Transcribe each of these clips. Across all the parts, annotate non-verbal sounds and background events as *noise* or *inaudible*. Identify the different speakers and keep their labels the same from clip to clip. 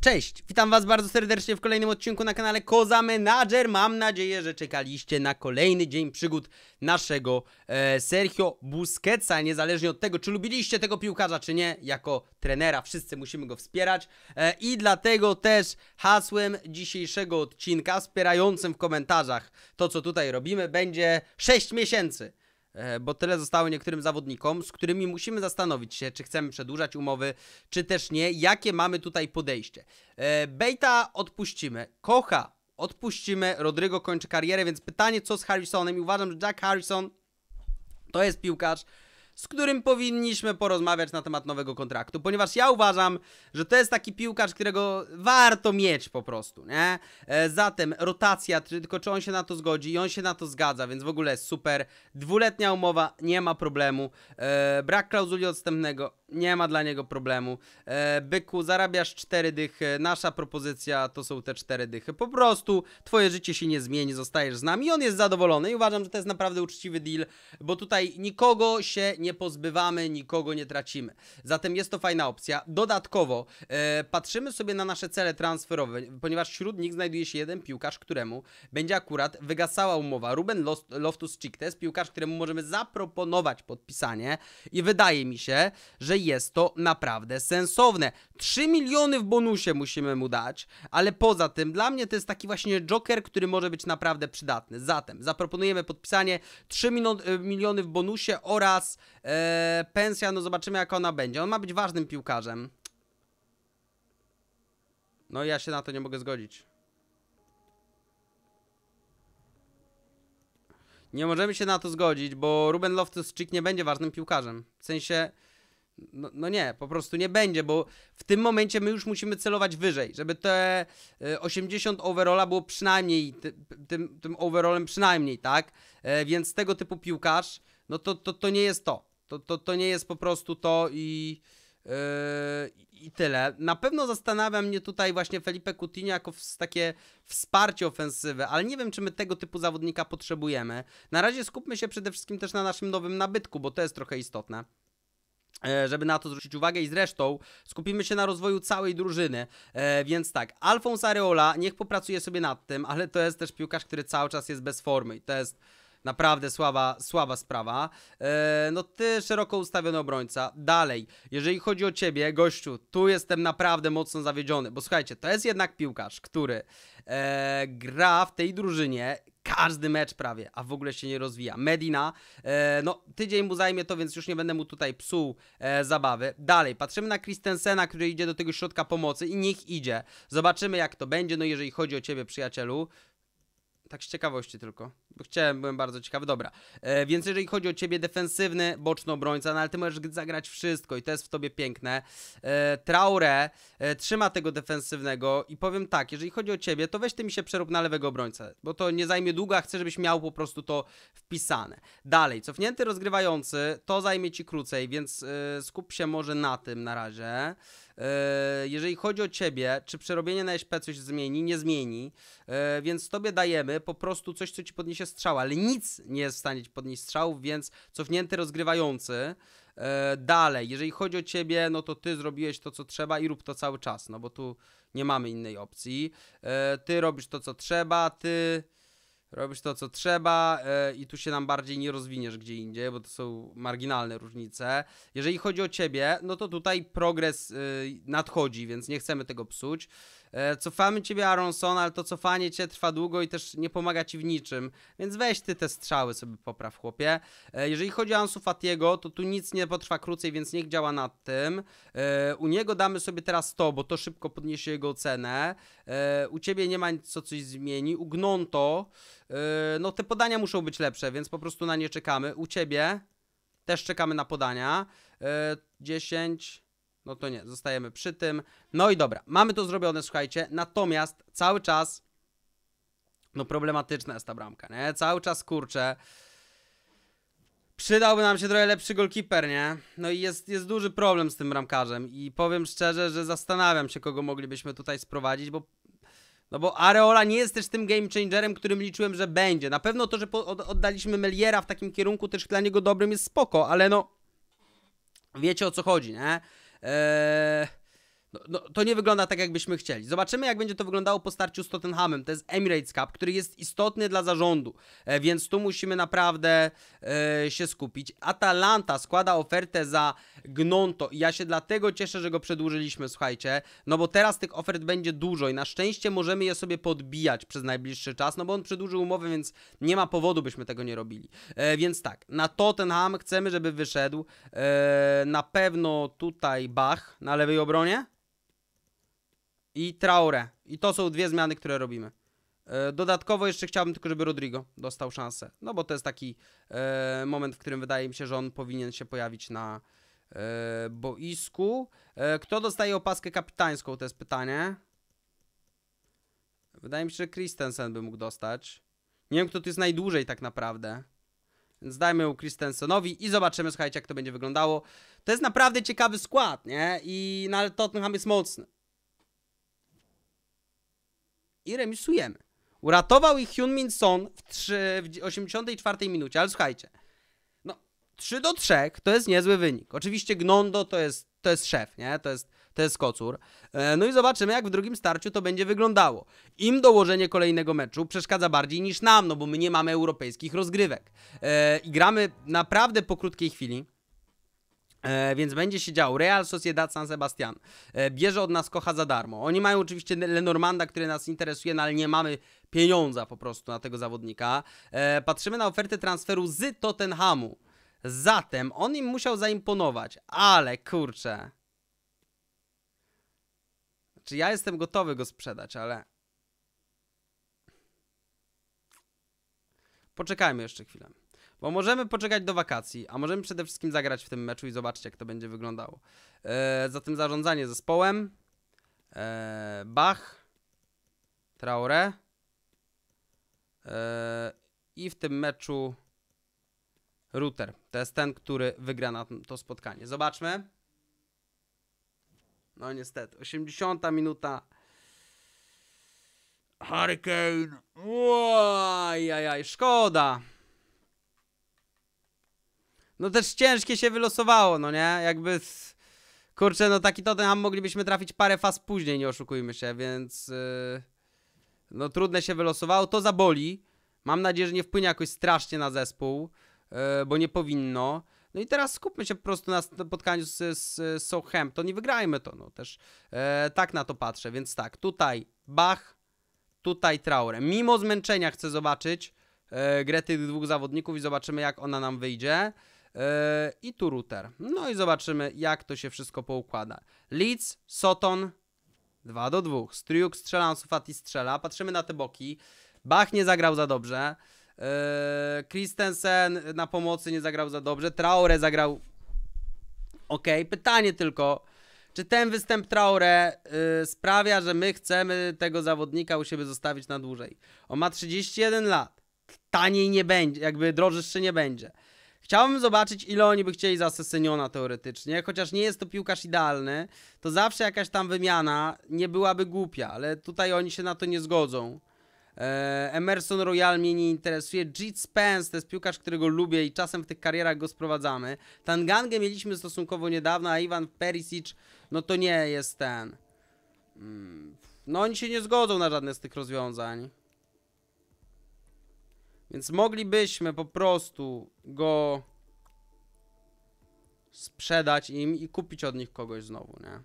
Speaker 1: Cześć, witam was bardzo serdecznie w kolejnym odcinku na kanale Koza Manager. Mam nadzieję, że czekaliście na kolejny dzień przygód naszego e, Sergio Busquetsa, niezależnie od tego, czy lubiliście tego piłkarza, czy nie, jako trenera wszyscy musimy go wspierać. E, I dlatego też hasłem dzisiejszego odcinka, wspierającym w komentarzach to, co tutaj robimy, będzie 6 miesięcy. E, bo tyle zostało niektórym zawodnikom, z którymi musimy zastanowić się, czy chcemy przedłużać umowy, czy też nie, jakie mamy tutaj podejście. E, bejta odpuścimy, Kocha odpuścimy, Rodrygo kończy karierę, więc pytanie co z Harrisonem i uważam, że Jack Harrison to jest piłkarz, z którym powinniśmy porozmawiać na temat nowego kontraktu, ponieważ ja uważam, że to jest taki piłkarz, którego warto mieć po prostu, nie? E, zatem rotacja, tylko czy on się na to zgodzi i on się na to zgadza, więc w ogóle super. Dwuletnia umowa, nie ma problemu. E, brak klauzuli odstępnego, nie ma dla niego problemu. E, byku, zarabiasz cztery dychy, nasza propozycja to są te cztery dychy. Po prostu twoje życie się nie zmieni, zostajesz z nami. I on jest zadowolony i uważam, że to jest naprawdę uczciwy deal, bo tutaj nikogo się nie pozbywamy, nikogo nie tracimy. Zatem jest to fajna opcja. Dodatkowo e, patrzymy sobie na nasze cele transferowe, ponieważ wśród nich znajduje się jeden piłkarz, któremu będzie akurat wygasała umowa. Ruben Loftus-Cheek to jest piłkarz, któremu możemy zaproponować podpisanie i wydaje mi się, że jest to naprawdę sensowne. 3 miliony w bonusie musimy mu dać, ale poza tym dla mnie to jest taki właśnie joker, który może być naprawdę przydatny. Zatem zaproponujemy podpisanie 3 e, miliony w bonusie oraz e, pensja, no zobaczymy jak ona będzie. On ma być ważnym piłkarzem. No ja się na to nie mogę zgodzić. Nie możemy się na to zgodzić, bo Ruben Loftus-Cheek nie będzie ważnym piłkarzem. W sensie... No, no, nie, po prostu nie będzie, bo w tym momencie my już musimy celować wyżej, żeby te 80 e, overalla było przynajmniej, ty, tym, tym overallem przynajmniej, tak? E, więc tego typu piłkarz, no to, to, to nie jest to. To, to. to nie jest po prostu to i, yy, i tyle. Na pewno zastanawia mnie tutaj właśnie Felipe Coutinho jako takie wsparcie ofensywy, ale nie wiem, czy my tego typu zawodnika potrzebujemy. Na razie skupmy się przede wszystkim też na naszym nowym nabytku, bo to jest trochę istotne. E, żeby na to zwrócić uwagę i zresztą skupimy się na rozwoju całej drużyny, e, więc tak, Alfons Areola niech popracuje sobie nad tym, ale to jest też piłkarz, który cały czas jest bez formy i to jest naprawdę słaba, słaba sprawa. E, no ty szeroko ustawiony obrońca. Dalej, jeżeli chodzi o ciebie, gościu, tu jestem naprawdę mocno zawiedziony, bo słuchajcie, to jest jednak piłkarz, który e, gra w tej drużynie, każdy mecz prawie, a w ogóle się nie rozwija. Medina, e, no tydzień mu zajmie to, więc już nie będę mu tutaj psuł e, zabawy. Dalej, patrzymy na Christensena, który idzie do tego środka pomocy i niech idzie. Zobaczymy jak to będzie, no jeżeli chodzi o Ciebie przyjacielu, tak z ciekawości tylko, bo chciałem, byłem bardzo ciekawy, dobra. E, więc jeżeli chodzi o ciebie, defensywny boczny obrońca, no ale ty możesz zagrać wszystko i to jest w tobie piękne. E, e, trzyma tego defensywnego i powiem tak, jeżeli chodzi o ciebie, to weź ty mi się przerób na lewego obrońcę, bo to nie zajmie długo, a chcę, żebyś miał po prostu to wpisane. Dalej, cofnięty rozgrywający, to zajmie ci krócej, więc e, skup się może na tym na razie. E, jeżeli chodzi o ciebie, czy przerobienie na e SP coś zmieni, nie zmieni, e, więc tobie dajemy po prostu coś, co ci podniesie strzał, ale nic nie jest w stanie ci podnieść strzał, więc cofnięty rozgrywający. Dalej, jeżeli chodzi o ciebie, no to ty zrobiłeś to, co trzeba i rób to cały czas, no bo tu nie mamy innej opcji. Ty robisz to, co trzeba, ty Robisz to, co trzeba yy, i tu się nam bardziej nie rozwiniesz gdzie indziej, bo to są marginalne różnice. Jeżeli chodzi o ciebie, no to tutaj progres yy, nadchodzi, więc nie chcemy tego psuć. E, cofamy ciebie Aronson, ale to cofanie cię trwa długo i też nie pomaga ci w niczym, więc weź ty te strzały sobie popraw, chłopie. E, jeżeli chodzi o Ansu Fatiego, to tu nic nie potrwa krócej, więc niech działa nad tym. E, u niego damy sobie teraz to, bo to szybko podniesie jego cenę. U ciebie nie ma nic, co coś zmieni. U Gnonto, no te podania muszą być lepsze, więc po prostu na nie czekamy. U ciebie też czekamy na podania. 10... No to nie, zostajemy przy tym. No i dobra, mamy to zrobione, słuchajcie. Natomiast cały czas, no problematyczna jest ta bramka, nie? Cały czas, kurczę, przydałby nam się trochę lepszy golkiper, nie? No i jest, jest duży problem z tym bramkarzem i powiem szczerze, że zastanawiam się, kogo moglibyśmy tutaj sprowadzić, bo no bo Areola nie jest też tym game changerem, którym liczyłem, że będzie. Na pewno to, że oddaliśmy Meliera w takim kierunku też dla niego dobrym jest spoko, ale no wiecie o co chodzi, nie? 呃。No, no, to nie wygląda tak, jakbyśmy chcieli. Zobaczymy, jak będzie to wyglądało po starciu z Tottenhamem. To jest Emirates Cup, który jest istotny dla zarządu, e, więc tu musimy naprawdę e, się skupić. Atalanta składa ofertę za Gnonto i ja się dlatego cieszę, że go przedłużyliśmy, słuchajcie, no bo teraz tych ofert będzie dużo i na szczęście możemy je sobie podbijać przez najbliższy czas, no bo on przedłużył umowę, więc nie ma powodu, byśmy tego nie robili. E, więc tak, na Tottenham chcemy, żeby wyszedł e, na pewno tutaj Bach na lewej obronie i Traore. I to są dwie zmiany, które robimy. E, dodatkowo jeszcze chciałbym tylko, żeby Rodrigo dostał szansę, no bo to jest taki e, moment, w którym wydaje mi się, że on powinien się pojawić na e, boisku. E, kto dostaje opaskę kapitańską, to jest pytanie. Wydaje mi się, że Christensen by mógł dostać. Nie wiem, kto tu jest najdłużej tak naprawdę. Więc dajmy ją Christensenowi i zobaczymy, słuchajcie, jak to będzie wyglądało. To jest naprawdę ciekawy skład, nie? I, no, Tottenham jest mocny i remisujemy. Uratował ich Hyun-Min Son w, 3, w 84 minucie, ale słuchajcie, no 3 do 3 to jest niezły wynik. Oczywiście Gnondo to jest, to jest szef, nie? To jest, to jest kocur. E, no i zobaczymy, jak w drugim starciu to będzie wyglądało. Im dołożenie kolejnego meczu przeszkadza bardziej niż nam, no bo my nie mamy europejskich rozgrywek. E, I gramy naprawdę po krótkiej chwili. E, więc będzie się działo. Real Sociedad San Sebastian e, bierze od nas Kocha za darmo. Oni mają oczywiście Lenormanda, który nas interesuje, no ale nie mamy pieniądza po prostu na tego zawodnika. E, patrzymy na ofertę transferu z Tottenhamu. Zatem on im musiał zaimponować, ale kurczę. Czy znaczy, ja jestem gotowy go sprzedać, ale... Poczekajmy jeszcze chwilę. Bo możemy poczekać do wakacji, a możemy przede wszystkim zagrać w tym meczu i zobaczyć, jak to będzie wyglądało. E, zatem zarządzanie zespołem. E, Bach. Traore. E, I w tym meczu Router. To jest ten, który wygra na to spotkanie. Zobaczmy. No niestety. 80 minuta. Hurricane. Jajaj! szkoda no też ciężkie się wylosowało, no nie? Jakby... Kurczę, no taki Tottenham moglibyśmy trafić parę faz później, nie oszukujmy się, więc... Yy, no trudne się wylosowało, to zaboli. Mam nadzieję, że nie wpłynie jakoś strasznie na zespół, yy, bo nie powinno. No i teraz skupmy się po prostu na spotkaniu z, z Southampton i wygrajmy to, no też yy, tak na to patrzę, więc tak, tutaj Bach, tutaj Traore. Mimo zmęczenia chcę zobaczyć e, grę tych dwóch zawodników i zobaczymy jak ona nam wyjdzie. E, i tu router. No i zobaczymy, jak to się wszystko poukłada. Leeds, Soton, 2 do 2. Striuk strzela, Ansufati strzela. Patrzymy na te boki. Bach nie zagrał za dobrze. E, Christensen na pomocy nie zagrał za dobrze. Traore zagrał ok. Pytanie tylko, czy ten występ Traore y, sprawia, że my chcemy tego zawodnika u siebie zostawić na dłużej? On ma 31 lat. Taniej nie będzie, jakby droższy nie będzie. Chciałbym zobaczyć, ile oni by chcieli za Asesiniona teoretycznie, chociaż nie jest to piłkarz idealny, to zawsze jakaś tam wymiana nie byłaby głupia, ale tutaj oni się na to nie zgodzą. E, Emerson Royal mnie nie interesuje. Jit Spence to jest piłkarz, którego lubię i czasem w tych karierach go sprowadzamy. Tangangę mieliśmy stosunkowo niedawno, a Iwan Perisic, no to nie jest ten. Mm, no oni się nie zgodzą na żadne z tych rozwiązań. Więc moglibyśmy po prostu go sprzedać im i kupić od nich kogoś znowu, nie?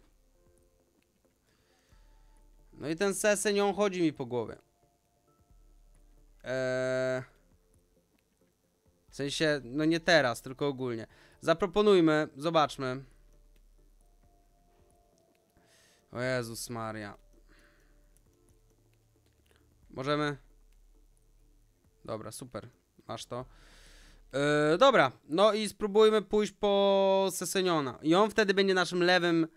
Speaker 1: No i ten seseń, chodzi mi po głowie. Eee... W sensie, no nie teraz, tylko ogólnie. Zaproponujmy, zobaczmy. O Jezus Maria. Możemy... Dobra, super. Masz to. Yy, dobra, no i spróbujmy pójść po Seseniona. I on wtedy będzie naszym lewym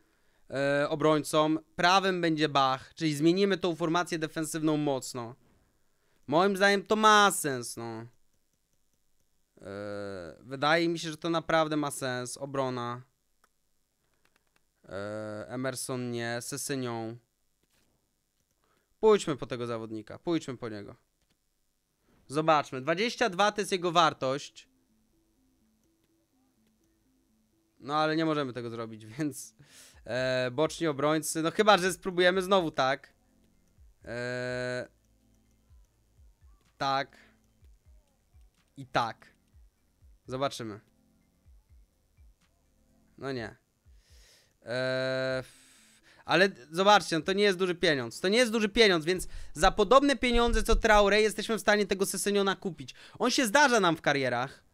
Speaker 1: yy, obrońcą, prawym będzie Bach, czyli zmienimy tą formację defensywną mocno. Moim zdaniem to ma sens, no. Yy, wydaje mi się, że to naprawdę ma sens. Obrona. Emerson nie, Sesenion. Pójdźmy po tego zawodnika, pójdźmy po niego. Zobaczmy. 22 to jest jego wartość. No ale nie możemy tego zrobić, *laughs* więc... E, boczni obrońcy. No chyba, że spróbujemy znowu tak. E, tak. I tak. Zobaczymy. No nie. E, ale zobaczcie, no to nie jest duży pieniądz. To nie jest duży pieniądz, więc za podobne pieniądze co Traore jesteśmy w stanie tego Seseniona kupić. On się zdarza nam w karierach,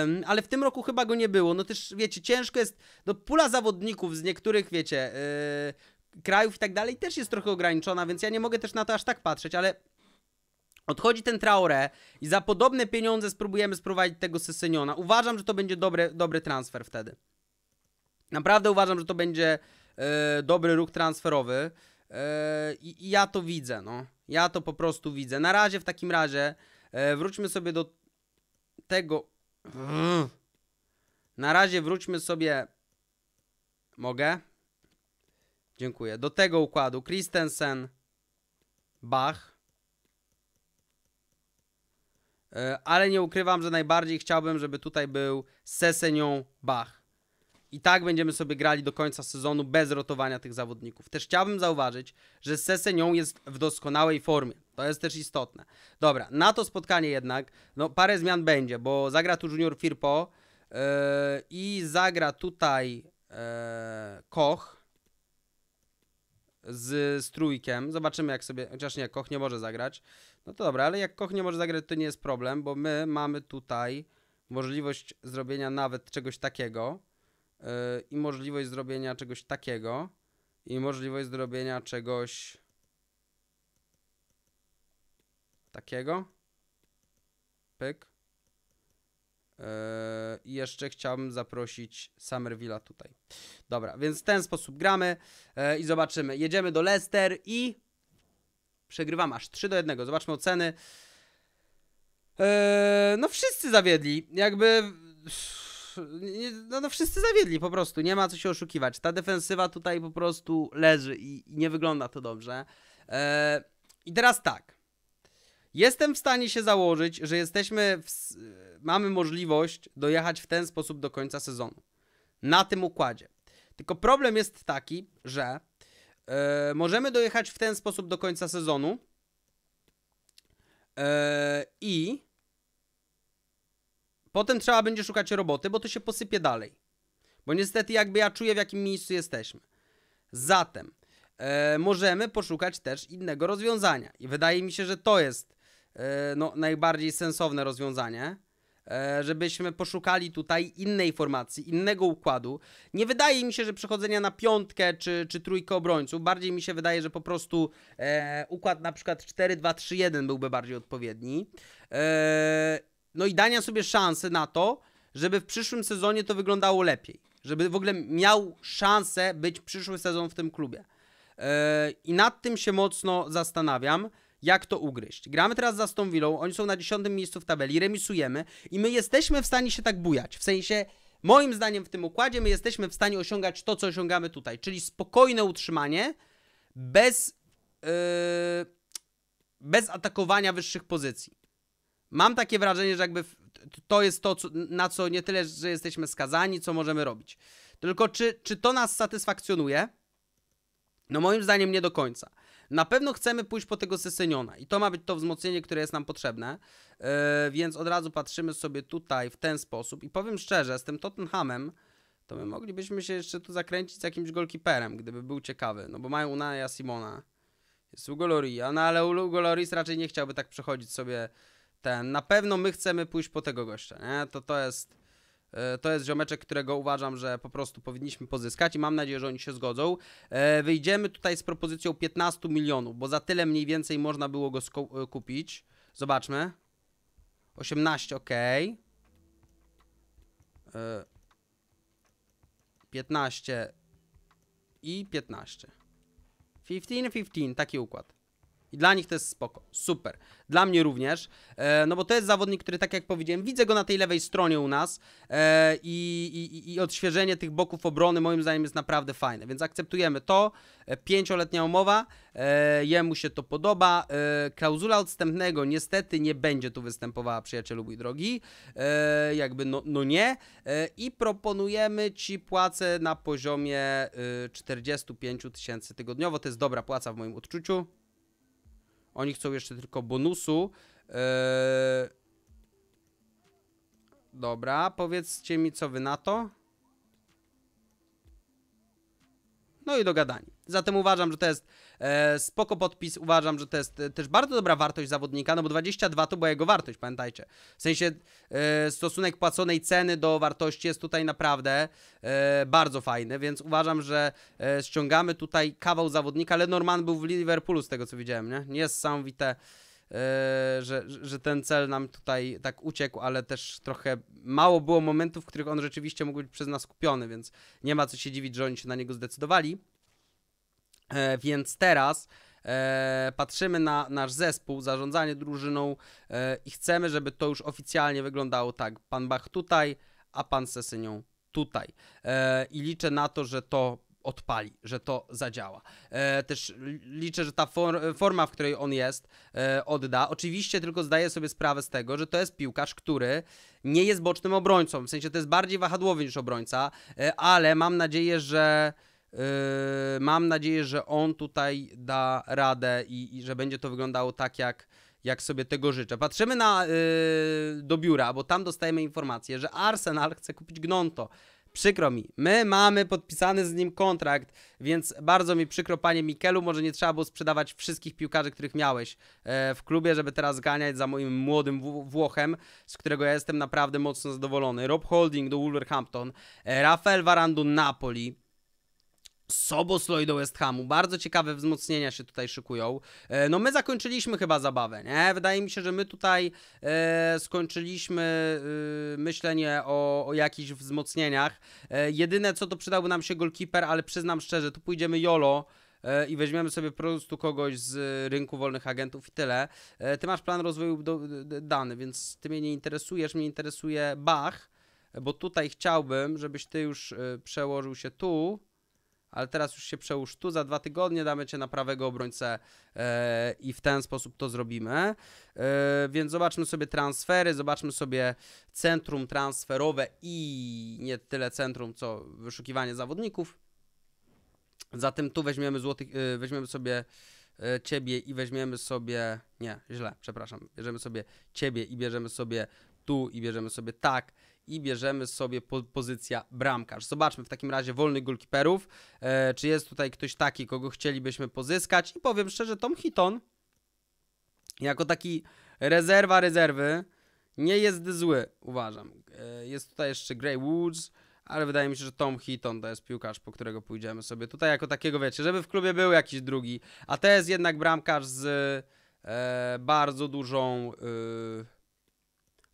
Speaker 1: Um, ale w tym roku chyba go nie było. No też wiecie, ciężko jest. No, pula zawodników z niektórych, wiecie, yy, krajów i tak dalej też jest trochę ograniczona, więc ja nie mogę też na to aż tak patrzeć, ale. Odchodzi ten Traore i za podobne pieniądze spróbujemy sprowadzić tego Seseniona. Uważam, że to będzie dobry, dobry transfer wtedy. Naprawdę uważam, że to będzie E, dobry ruch transferowy. E, I ja to widzę, no. Ja to po prostu widzę. Na razie w takim razie e, wróćmy sobie do tego. Na razie wróćmy sobie. Mogę? Dziękuję. Do tego układu Christensen, Bach. Ale nie ukrywam, że najbardziej chciałbym, żeby tutaj był Sesenią Bach. I tak będziemy sobie grali do końca sezonu bez rotowania tych zawodników. Też chciałbym zauważyć, że Sesenią jest w doskonałej formie. To jest też istotne. Dobra, na to spotkanie jednak, no parę zmian będzie, bo zagra tu Junior Firpo yy, i zagra tutaj yy, Koch z, z trójkiem. Zobaczymy jak sobie, chociaż nie, Koch nie może zagrać. No to dobra, ale jak Koch nie może zagrać, to nie jest problem, bo my mamy tutaj możliwość zrobienia nawet czegoś takiego i możliwość zrobienia czegoś takiego i możliwość zrobienia czegoś takiego. Pyk. E, I jeszcze chciałbym zaprosić Summervilla tutaj. Dobra, więc w ten sposób gramy e, i zobaczymy. Jedziemy do Leicester i przegrywam aż 3 do 1. Zobaczmy oceny. E, no wszyscy zawiedli. Jakby no, no wszyscy zawiedli po prostu, nie ma co się oszukiwać. Ta defensywa tutaj po prostu leży i, i nie wygląda to dobrze. E, I teraz tak. Jestem w stanie się założyć, że jesteśmy, w, mamy możliwość dojechać w ten sposób do końca sezonu. Na tym układzie. Tylko problem jest taki, że e, możemy dojechać w ten sposób do końca sezonu e, i Potem trzeba będzie szukać roboty, bo to się posypie dalej. Bo niestety jakby ja czuję, w jakim miejscu jesteśmy. Zatem e, możemy poszukać też innego rozwiązania. I wydaje mi się, że to jest e, no, najbardziej sensowne rozwiązanie e, żebyśmy poszukali tutaj innej formacji, innego układu. Nie wydaje mi się, że przechodzenia na piątkę czy, czy trójkę obrońców, bardziej mi się wydaje, że po prostu e, układ na przykład 4-2-3-1 byłby bardziej odpowiedni. E, no i dania sobie szansę na to, żeby w przyszłym sezonie to wyglądało lepiej. Żeby w ogóle miał szansę być przyszły sezon w tym klubie. Yy, I nad tym się mocno zastanawiam, jak to ugryźć. Gramy teraz za Aston Villą, oni są na 10 miejscu w tabeli, remisujemy i my jesteśmy w stanie się tak bujać. W sensie, moim zdaniem w tym układzie my jesteśmy w stanie osiągać to, co osiągamy tutaj, czyli spokojne utrzymanie bez, yy, bez atakowania wyższych pozycji mam takie wrażenie, że jakby to jest to, na co nie tyle, że jesteśmy skazani, co możemy robić. Tylko czy, czy to nas satysfakcjonuje? No moim zdaniem nie do końca. Na pewno chcemy pójść po tego Seseniona i to ma być to wzmocnienie, które jest nam potrzebne, yy, więc od razu patrzymy sobie tutaj w ten sposób i powiem szczerze, z tym Tottenhamem to my moglibyśmy się jeszcze tu zakręcić z jakimś golkiperem, gdyby był ciekawy, no bo mają Unaya Simona, jest Ugolori, no ale Ugoloris raczej nie chciałby tak przechodzić sobie ten, na pewno my chcemy pójść po tego gościa, nie? To, to jest, e, to jest ziomeczek, którego uważam, że po prostu powinniśmy pozyskać i mam nadzieję, że oni się zgodzą. E, wyjdziemy tutaj z propozycją 15 milionów, bo za tyle mniej więcej można było go e, kupić. Zobaczmy. 18, ok. 15 i 15. 15, 15, taki układ. I dla nich to jest spoko, super. Dla mnie również, e, no bo to jest zawodnik, który tak jak powiedziałem, widzę go na tej lewej stronie u nas e, i, i, i, odświeżenie tych boków obrony moim zdaniem jest naprawdę fajne, więc akceptujemy to. E, pięcioletnia umowa, e, jemu się to podoba. E, klauzula odstępnego niestety nie będzie tu występowała, przyjacielu mój drogi, e, jakby no, no nie. E, I proponujemy Ci płacę na poziomie e, 45 tysięcy tygodniowo, to jest dobra płaca w moim odczuciu. Oni chcą jeszcze tylko bonusu. Yy... Dobra, powiedzcie mi, co wy na to. No i dogadanie. Zatem uważam, że to jest e, spoko podpis, uważam, że to jest e, też bardzo dobra wartość zawodnika, no bo 22 to była jego wartość, pamiętajcie. W sensie e, stosunek płaconej ceny do wartości jest tutaj naprawdę e, bardzo fajny, więc uważam, że e, ściągamy tutaj kawał zawodnika. Lenormand był w Liverpoolu z tego co widziałem, nie? Niesamowite. Yy, że, że ten cel nam tutaj tak uciekł, ale też trochę mało było momentów, w których on rzeczywiście mógł być przez nas kupiony, więc nie ma co się dziwić, że oni się na niego zdecydowali. E, więc teraz e, patrzymy na nasz zespół, zarządzanie drużyną e, i chcemy, żeby to już oficjalnie wyglądało tak. Pan Bach tutaj, a pan Sesynią tutaj. I liczę na to, że to odpali, że to zadziała. E, też liczę, że ta for, forma, w której on jest, e, odda. Oczywiście tylko zdaję sobie sprawę z tego, że to jest piłkarz, który nie jest bocznym obrońcą. W sensie to jest bardziej wahadłowy niż obrońca, e, ale mam nadzieję, że Yy, mam nadzieję, że on tutaj da radę i, i że będzie to wyglądało tak, jak, jak sobie tego życzę. Patrzymy na, yy, do biura, bo tam dostajemy informację, że Arsenal chce kupić Gnonto. Przykro mi, my mamy podpisany z nim kontrakt, więc bardzo mi przykro, panie Mikelu, może nie trzeba było sprzedawać wszystkich piłkarzy, których miałeś yy, w klubie, żeby teraz ganiać za moim młodym Włochem, z którego ja jestem naprawdę mocno zadowolony. Rob Holding do Wolverhampton, Rafael Varandun Napoli, Sobosloy do West Hamu. Bardzo ciekawe wzmocnienia się tutaj szykują. E, no my zakończyliśmy chyba zabawę, nie? Wydaje mi się, że my tutaj e, skończyliśmy e, myślenie o, o jakichś wzmocnieniach. E, jedyne co to przydałby nam się goalkeeper, ale przyznam szczerze, tu pójdziemy jolo e, i weźmiemy sobie po prostu kogoś z rynku wolnych agentów i tyle. E, ty masz plan rozwoju do, dany, więc ty mnie nie interesujesz, mnie interesuje Bach, bo tutaj chciałbym, żebyś ty już przełożył się tu ale teraz już się przełóż tu, za dwa tygodnie damy cię na prawego obrońcę e, i w ten sposób to zrobimy. E, więc zobaczmy sobie transfery, zobaczmy sobie centrum transferowe i nie tyle centrum, co wyszukiwanie zawodników. Zatem tu weźmiemy, złoty, e, weźmiemy sobie ciebie i weźmiemy sobie, nie, źle, przepraszam, bierzemy sobie ciebie i bierzemy sobie tu i bierzemy sobie tak i bierzemy sobie po, pozycja bramkarz. Zobaczmy w takim razie wolnych goalkeeperów, e, czy jest tutaj ktoś taki, kogo chcielibyśmy pozyskać i powiem szczerze, Tom Hitton jako taki rezerwa rezerwy nie jest zły, uważam. E, jest tutaj jeszcze Grey Woods, ale wydaje mi się, że Tom Hitton to jest piłkarz, po którego pójdziemy sobie tutaj jako takiego, wiecie, żeby w klubie był jakiś drugi, a to jest jednak bramkarz z e, bardzo dużą... E,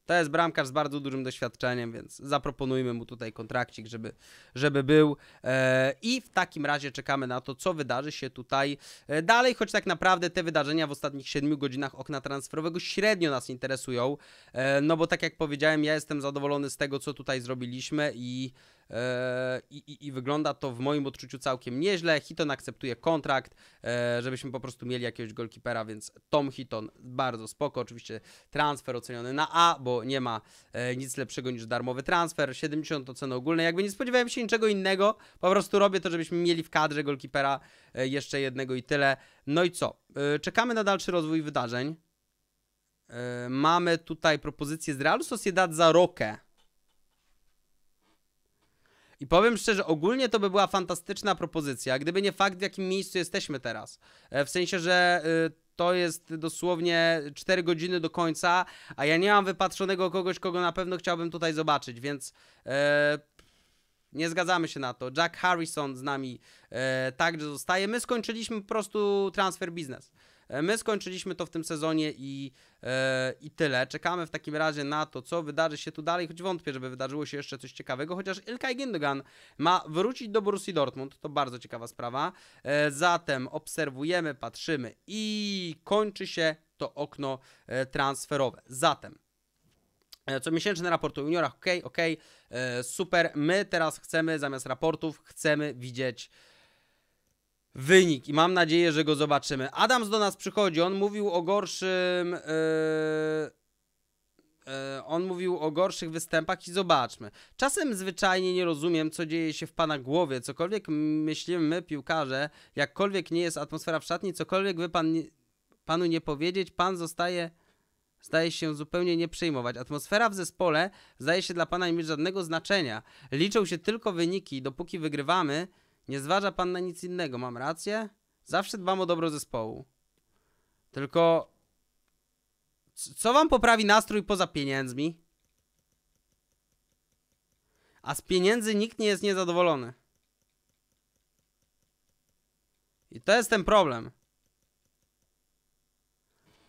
Speaker 1: to jest bramkarz z bardzo dużym doświadczeniem, więc zaproponujmy mu tutaj kontrakcik, żeby, żeby był. E, I w takim razie czekamy na to, co wydarzy się tutaj e, dalej, choć tak naprawdę te wydarzenia w ostatnich 7 godzinach okna transferowego średnio nas interesują. E, no bo tak jak powiedziałem, ja jestem zadowolony z tego, co tutaj zrobiliśmy i E, I, i, i, wygląda to w moim odczuciu całkiem nieźle. Hiton akceptuje kontrakt, e, żebyśmy po prostu mieli jakiegoś golkipera, więc Tom Hiton bardzo spoko. Oczywiście transfer oceniony na A, bo nie ma e, nic lepszego niż darmowy transfer. 70 to ogólne. Jakby nie spodziewałem się niczego innego, po prostu robię to, żebyśmy mieli w kadrze golkipera jeszcze jednego i tyle. No i co? Czekamy na dalszy rozwój wydarzeń. Mamy tutaj propozycję z Realu Sociedad za Rokę i powiem szczerze, ogólnie to by była fantastyczna propozycja, gdyby nie fakt, w jakim miejscu jesteśmy teraz. E, w sensie, że y, to jest dosłownie 4 godziny do końca, a ja nie mam wypatrzonego kogoś, kogo na pewno chciałbym tutaj zobaczyć, więc e, nie zgadzamy się na to. Jack Harrison z nami e, także zostaje. My skończyliśmy po prostu transfer biznes. E, my skończyliśmy to w tym sezonie i, yy, i tyle. Czekamy w takim razie na to, co wydarzy się tu dalej, choć wątpię, żeby wydarzyło się jeszcze coś ciekawego, chociaż Ilkay Gündogan ma wrócić do Borussii Dortmund, to bardzo ciekawa sprawa. Yy, zatem obserwujemy, patrzymy i kończy się to okno yy, transferowe. Zatem Comiesięczne raporty o juniorach, ok, ok, super. My teraz chcemy, zamiast raportów, chcemy widzieć wynik i mam nadzieję, że go zobaczymy. Adams do nas przychodzi, on mówił o gorszym... Yy... On mówił o gorszych występach i zobaczmy. Czasem zwyczajnie nie rozumiem, co dzieje się w pana głowie. Cokolwiek myślimy my, piłkarze, jakkolwiek nie jest atmosfera w szatni, cokolwiek by pan, panu nie powiedzieć, pan zostaje, zdaje się zupełnie nie przejmować. Atmosfera w zespole zdaje się dla pana nie mieć żadnego znaczenia. Liczą się tylko wyniki. Dopóki wygrywamy, nie zważa pan na nic innego, mam rację? Zawsze dbam o dobro zespołu. Tylko... Co wam poprawi nastrój poza pieniędzmi? A z pieniędzy nikt nie jest niezadowolony. I to jest ten problem.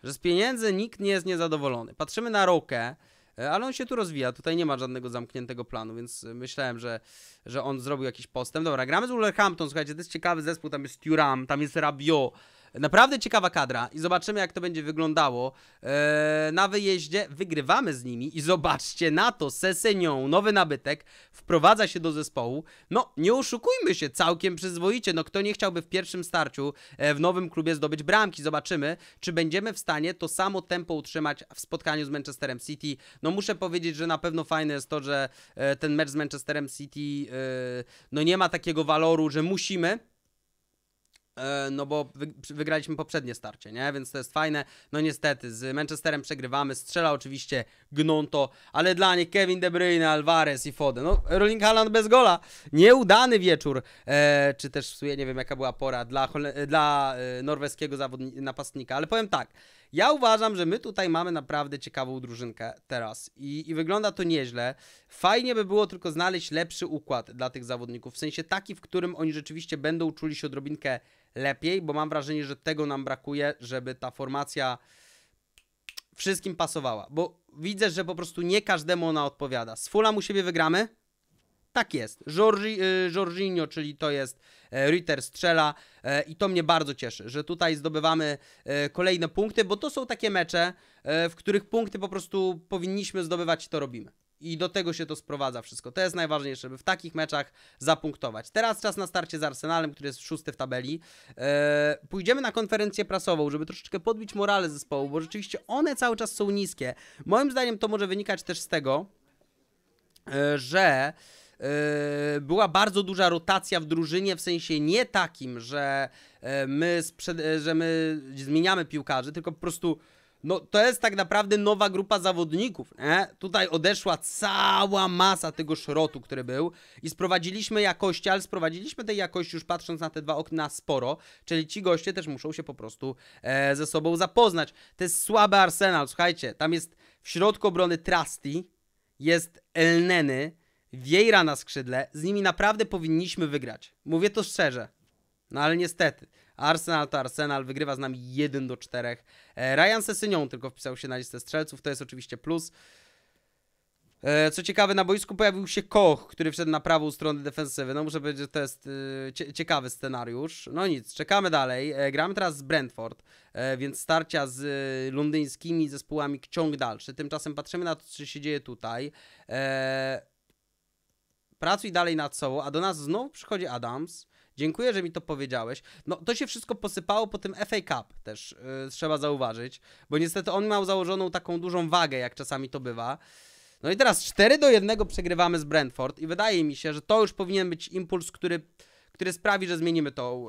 Speaker 1: Że z pieniędzy nikt nie jest niezadowolony. Patrzymy na rokę E, ale on się tu rozwija, tutaj nie ma żadnego zamkniętego planu, więc myślałem, że, że on zrobił jakiś postęp. Dobra, gramy z Wolverhampton, słuchajcie, to jest ciekawy zespół, tam jest Turam, tam jest Rabiot, Naprawdę ciekawa kadra i zobaczymy jak to będzie wyglądało eee, na wyjeździe. Wygrywamy z nimi i zobaczcie na to, Sesenią, nowy nabytek, wprowadza się do zespołu. No, nie oszukujmy się, całkiem przyzwoicie, no kto nie chciałby w pierwszym starciu e, w nowym klubie zdobyć bramki. Zobaczymy, czy będziemy w stanie to samo tempo utrzymać w spotkaniu z Manchesterem City. No muszę powiedzieć, że na pewno fajne jest to, że e, ten mecz z Manchesterem City e, no nie ma takiego waloru, że musimy E, no bo wygraliśmy poprzednie starcie, nie? Więc to jest fajne. No niestety, z Manchesterem przegrywamy, strzela oczywiście Gnonto, ale dla nich Kevin De Bruyne, Alvarez i Foden. No, Erling Haaland bez gola. Nieudany wieczór, e, czy też w sumie nie wiem jaka była pora dla, dla e, norweskiego napastnika, ale powiem tak, ja uważam, że my tutaj mamy naprawdę ciekawą drużynkę teraz I, i wygląda to nieźle. Fajnie by było tylko znaleźć lepszy układ dla tych zawodników, w sensie taki, w którym oni rzeczywiście będą czuli się odrobinkę lepiej, bo mam wrażenie, że tego nam brakuje, żeby ta formacja wszystkim pasowała, bo widzę, że po prostu nie każdemu ona odpowiada. Z Fulham u siebie wygramy? Tak jest. Jorgi, y, Jorginho, czyli to jest e, Ritter strzela e, i to mnie bardzo cieszy, że tutaj zdobywamy e, kolejne punkty, bo to są takie mecze, w których punkty po prostu powinniśmy zdobywać i to robimy. I do tego się to sprowadza wszystko. To jest najważniejsze, żeby w takich meczach zapunktować. Teraz czas na starcie z Arsenalem, który jest szósty w tabeli. Eee, pójdziemy na konferencję prasową, żeby troszeczkę podbić morale zespołu, bo rzeczywiście one cały czas są niskie. Moim zdaniem to może wynikać też z tego, e, że e, była bardzo duża rotacja w drużynie, w sensie nie takim, że e, my, e, że my zmieniamy piłkarzy, tylko po prostu no to jest tak naprawdę nowa grupa zawodników. Nie? Tutaj odeszła cała masa tego szrotu, który był i sprowadziliśmy jakości, ale sprowadziliśmy tej jakości już patrząc na te dwa okna sporo, czyli ci goście też muszą się po prostu e, ze sobą zapoznać. To jest słaby Arsenal, słuchajcie, tam jest w środku obrony Trusty, jest Elneny, Wiejra na skrzydle, z nimi naprawdę powinniśmy wygrać. Mówię to szczerze, no ale niestety. Arsenal to Arsenal, wygrywa z nami 1 do 4. E, Ryan Sesynią tylko wpisał się na listę strzelców, to jest oczywiście plus. E, co ciekawe, na boisku pojawił się Koch, który wszedł na prawą stronę defensywy. No muszę powiedzieć, że to jest e, ciekawy scenariusz. No nic, czekamy dalej. Gramy teraz z Brentford, więc starcia z londyńskimi zespołami ciąg dalszy. Tymczasem patrzymy na to, co się dzieje tutaj. Pracuj dalej nad sobą, a do nas znowu przychodzi Adams. Dziękuję, że mi to powiedziałeś. No to się wszystko posypało po tym FA Cup też, yy, trzeba zauważyć, bo niestety on miał założoną taką dużą wagę, jak czasami to bywa. No i teraz 4 do 1 przegrywamy z Brentford i wydaje mi się, że to już powinien być impuls, który, który sprawi, że zmienimy tą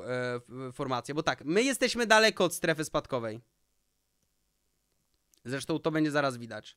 Speaker 1: yy, formację, bo tak, my jesteśmy daleko od strefy spadkowej. Zresztą to będzie zaraz widać,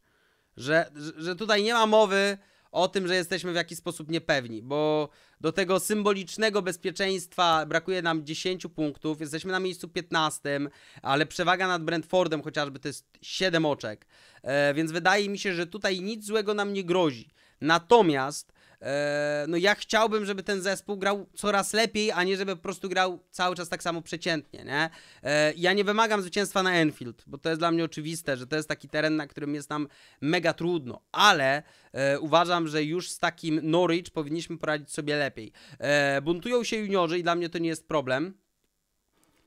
Speaker 1: że, że tutaj nie ma mowy o tym, że jesteśmy w jakiś sposób niepewni, bo do tego symbolicznego bezpieczeństwa brakuje nam 10 punktów, jesteśmy na miejscu 15, ale przewaga nad Brentfordem chociażby to jest 7 oczek, e, więc wydaje mi się, że tutaj nic złego nam nie grozi. Natomiast E, no ja chciałbym, żeby ten zespół grał coraz lepiej, a nie żeby po prostu grał cały czas tak samo przeciętnie, nie? E, ja nie wymagam zwycięstwa na Enfield, bo to jest dla mnie oczywiste, że to jest taki teren, na którym jest nam mega trudno, ale e, uważam, że już z takim Norwich powinniśmy poradzić sobie lepiej. buntują się juniorzy i dla mnie to nie jest problem,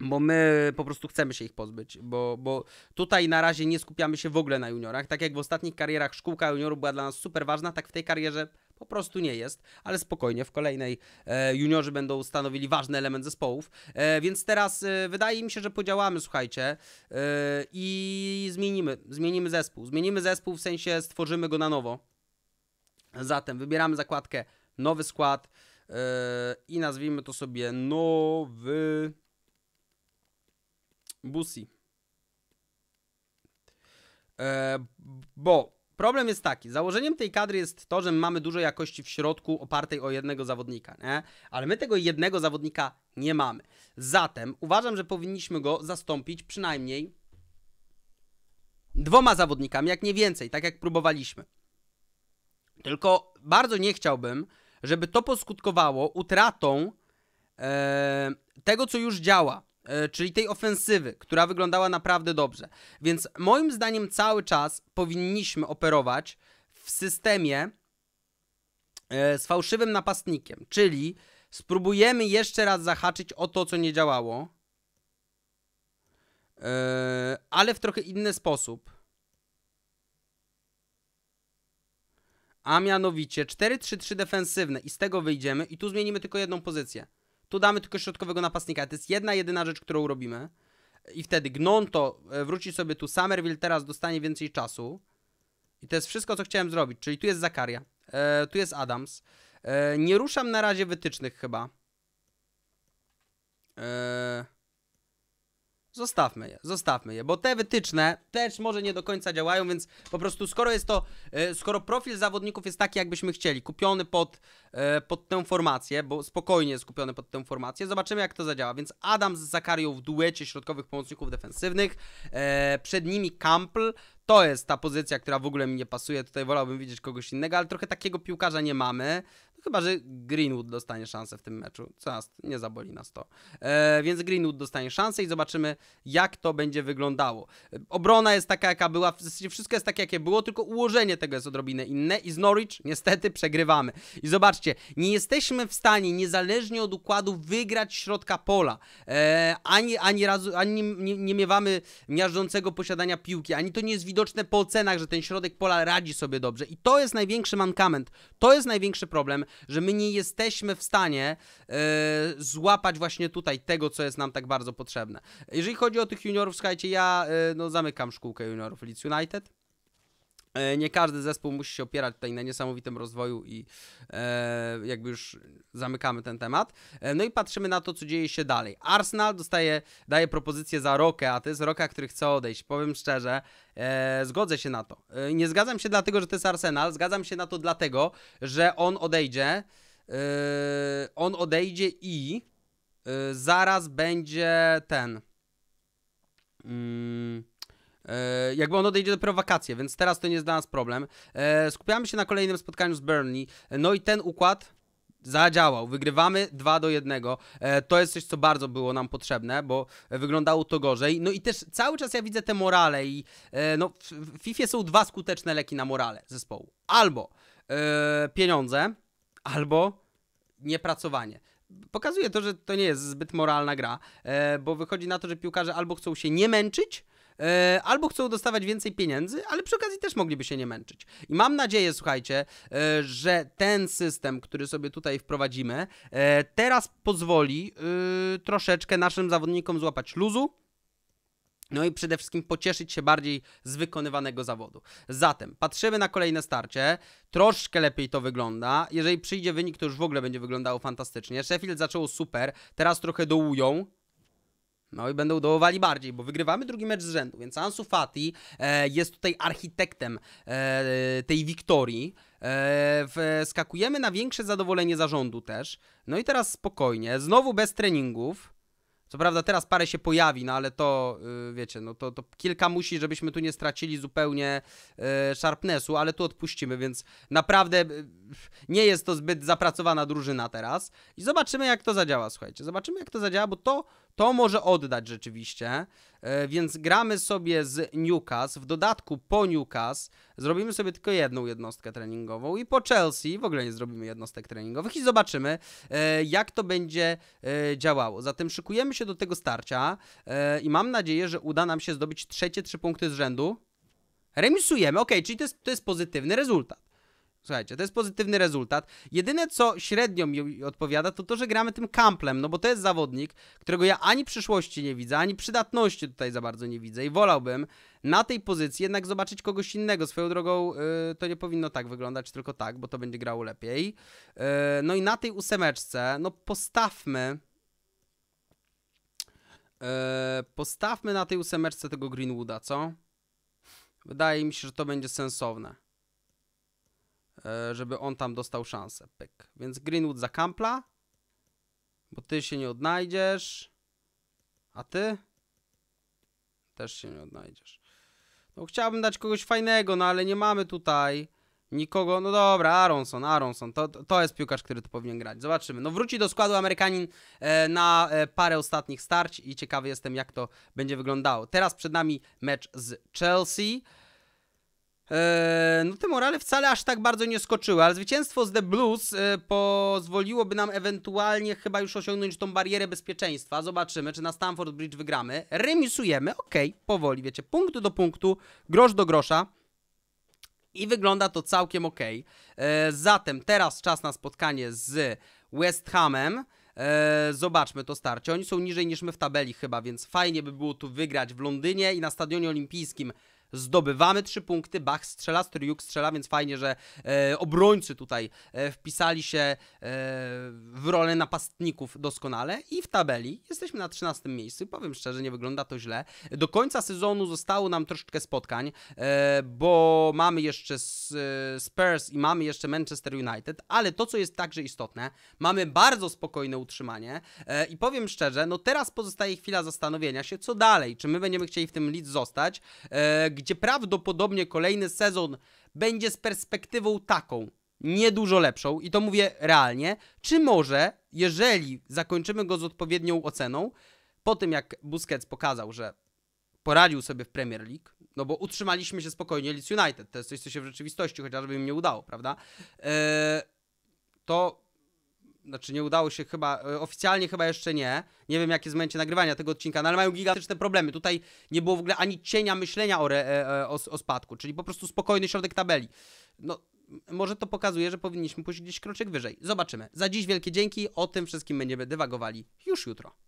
Speaker 1: bo my po prostu chcemy się ich pozbyć, bo, bo tutaj na razie nie skupiamy się w ogóle na juniorach. Tak jak w ostatnich karierach szkółka juniorów była dla nas super ważna, tak w tej karierze po prostu nie jest, ale spokojnie, w kolejnej e, juniorzy będą stanowili ważny element zespołów. E, więc teraz e, wydaje mi się, że podziałamy, słuchajcie, e, i zmienimy, zmienimy zespół. Zmienimy zespół, w sensie stworzymy go na nowo. Zatem wybieramy zakładkę nowy skład e, i nazwijmy to sobie nowy Busi. E, bo Problem jest taki, założeniem tej kadry jest to, że mamy dużo jakości w środku opartej o jednego zawodnika, nie? ale my tego jednego zawodnika nie mamy. Zatem uważam, że powinniśmy go zastąpić przynajmniej dwoma zawodnikami, jak nie więcej, tak jak próbowaliśmy. Tylko bardzo nie chciałbym, żeby to poskutkowało utratą e, tego, co już działa. E, czyli tej ofensywy, która wyglądała naprawdę dobrze. Więc moim zdaniem cały czas powinniśmy operować w systemie e, z fałszywym napastnikiem, czyli spróbujemy jeszcze raz zahaczyć o to, co nie działało, e, ale w trochę inny sposób. A mianowicie 4-3-3 defensywne i z tego wyjdziemy i tu zmienimy tylko jedną pozycję tu damy tylko środkowego napastnika. To jest jedna, jedyna rzecz, którą robimy. I wtedy Gnonto e, wróci sobie tu, Summerville teraz dostanie więcej czasu. I to jest wszystko, co chciałem zrobić. Czyli tu jest Zakaria, e, tu jest Adams. E, nie ruszam na razie wytycznych chyba. Eee... Zostawmy je, zostawmy je, bo te wytyczne też może nie do końca działają, więc po prostu skoro jest to, e, skoro profil zawodników jest taki, jakbyśmy chcieli, kupiony pod, e, pod tę formację, bo spokojnie jest kupiony pod tę formację, zobaczymy jak to zadziała. Więc Adam z Zakarią w duecie środkowych pomocników defensywnych, e, przed nimi Campbell, to jest ta pozycja, która w ogóle mi nie pasuje, tutaj wolałbym widzieć kogoś innego, ale trochę takiego piłkarza nie mamy. No chyba, że Greenwood dostanie szansę w tym meczu, co nas nie zaboli nas to. E, więc Greenwood dostanie szansę i zobaczymy, jak to będzie wyglądało. Obrona jest taka, jaka była, wszystko jest takie, jakie było, tylko ułożenie tego jest odrobinę inne i z Norwich niestety przegrywamy. I zobaczcie, nie jesteśmy w stanie, niezależnie od układu, wygrać środka pola. E, ani, ani razu, ani nie, nie miewamy miażdżącego posiadania piłki, ani to nie jest widoczne po ocenach, że ten środek pola radzi sobie dobrze. I to jest największy mankament, to jest największy problem, że my nie jesteśmy w stanie yy, złapać właśnie tutaj tego, co jest nam tak bardzo potrzebne. Jeżeli chodzi o tych juniorów, słuchajcie, ja yy, no, zamykam szkółkę juniorów Leeds United. E, nie każdy zespół musi się opierać tutaj na niesamowitym rozwoju i e, jakby już zamykamy ten temat. E, no i patrzymy na to, co dzieje się dalej. Arsenal dostaje, daje propozycję za Rokę, a to jest Roka, który chce odejść. Powiem szczerze, e, zgodzę się na to. E, nie zgadzam się dlatego, że to jest Arsenal, zgadzam się na to dlatego, że on odejdzie. E, on odejdzie i zaraz będzie ten... Mm, E, jakby on odejdzie dopiero wakacje, więc teraz to nie jest dla nas problem. E, skupiamy się na kolejnym spotkaniu z Burnley. No i ten układ zadziałał. Wygrywamy 2 do 1. E, to jest coś, co bardzo było nam potrzebne, bo wyglądało to gorzej. No i też cały czas ja widzę te morale i no, w FIFA są dwa skuteczne leki na morale zespołu. Albo pieniądze, albo niepracowanie pokazuje to, że to nie jest zbyt moralna gra, bo wychodzi na to, że piłkarze albo chcą się nie męczyć, E, albo chcą dostawać więcej pieniędzy, ale przy okazji też mogliby się nie męczyć. I mam nadzieję, słuchajcie, e, że ten system, który sobie tutaj wprowadzimy, e, teraz pozwoli troszeczkę naszym zawodnikom złapać luzu. No i przede wszystkim pocieszyć się bardziej z wykonywanego zawodu. Zatem patrzymy na kolejne starcie. Troszkę lepiej to wygląda. Jeżeli przyjdzie wynik, to już w ogóle będzie wyglądało fantastycznie. Sheffield zaczęło super, teraz trochę dołują. No i będą dołowali bardziej, bo wygrywamy drugi mecz z rzędu, więc Ansu Fati e, jest tutaj architektem e, tej wiktorii. E, skakujemy na większe zadowolenie zarządu też. No i teraz spokojnie, znowu bez treningów. Co prawda teraz parę się pojawi, no ale to, yy, wiecie, no to, to kilka musi, żebyśmy tu nie stracili zupełnie yy, sharpnessu, ale tu odpuścimy, więc naprawdę yy, nie jest to zbyt zapracowana drużyna teraz. I zobaczymy jak to zadziała, słuchajcie, zobaczymy jak to zadziała, bo to, to może oddać rzeczywiście. E, więc gramy sobie z Newcastle, w dodatku po Newcastle zrobimy sobie tylko jedną jednostkę treningową i po Chelsea w ogóle nie zrobimy jednostek treningowych i zobaczymy e, jak to będzie e, działało. Zatem szykujemy się do tego starcia i mam nadzieję, że uda nam się zdobyć trzecie trzy punkty z rzędu. Remisujemy, ok, czyli to jest, to jest pozytywny rezultat. Słuchajcie, to jest pozytywny rezultat. Jedyne, co średnio mi odpowiada, to to, że gramy tym Kamplem, no bo to jest zawodnik, którego ja ani przyszłości nie widzę, ani przydatności tutaj za bardzo nie widzę i wolałbym na tej pozycji jednak zobaczyć kogoś innego. Swoją drogą yy, to nie powinno tak wyglądać, tylko tak, bo to będzie grało lepiej. Yy, no i na tej ósemeczce, no postawmy... Yy, postawmy na tej ósemeczce tego Greenwooda, co? Wydaje mi się, że to będzie sensowne. E, żeby on tam dostał szansę. Pyk. Więc Greenwood za Kampla, bo ty się nie odnajdziesz, a ty też się nie odnajdziesz. No chciałbym dać kogoś fajnego, no ale nie mamy tutaj nikogo. No dobra, Aronson, Aronson, to, to jest piłkarz, który tu powinien grać. Zobaczymy. No wróci do składu Amerykanin e, na e, parę ostatnich starć i ciekawy jestem, jak to będzie wyglądało. Teraz przed nami mecz z Chelsea. Eee, no te morale wcale aż tak bardzo nie skoczyły, ale zwycięstwo z The Blues e, pozwoliłoby nam ewentualnie chyba już osiągnąć tą barierę bezpieczeństwa. Zobaczymy, czy na Stamford Bridge wygramy. Remisujemy, okej, okay, powoli, wiecie, punkt do punktu, grosz do grosza. I wygląda to całkiem ok. E, zatem teraz czas na spotkanie z West Hamem. Eee, zobaczmy to starcie. Oni są niżej niż my w tabeli chyba, więc fajnie by było tu wygrać w Londynie i na Stadionie Olimpijskim zdobywamy trzy punkty, Bach strzela, Stryjuk strzela, więc fajnie, że e, obrońcy tutaj e, wpisali się e, w rolę napastników doskonale i w tabeli jesteśmy na 13 miejscu, powiem szczerze, nie wygląda to źle. Do końca sezonu zostało nam troszeczkę spotkań, e, bo mamy jeszcze e, Spurs i mamy jeszcze Manchester United, ale to, co jest także istotne, mamy bardzo spokojne utrzymanie e, i powiem szczerze, no teraz pozostaje chwila zastanowienia się, co dalej, czy my będziemy chcieli w tym lidz zostać, gdzie gdzie prawdopodobnie kolejny sezon będzie z perspektywą taką, nie dużo lepszą, i to mówię realnie, czy może, jeżeli zakończymy go z odpowiednią oceną, po tym jak Busquets pokazał, że poradził sobie w Premier League, no bo utrzymaliśmy się spokojnie Leeds United, to jest coś, co się w rzeczywistości chociażby im nie udało, prawda? E, to znaczy nie udało się chyba, e, oficjalnie chyba jeszcze nie, nie wiem jakie jest momencie nagrywania tego odcinka, no ale mają gigantyczne problemy, tutaj nie było w ogóle ani cienia myślenia o, re, e, e, o, o spadku, czyli po prostu spokojny środek tabeli. No, może to pokazuje, że powinniśmy pójść gdzieś kroczek wyżej. Zobaczymy. Za dziś wielkie dzięki, o tym wszystkim będziemy dywagowali już jutro.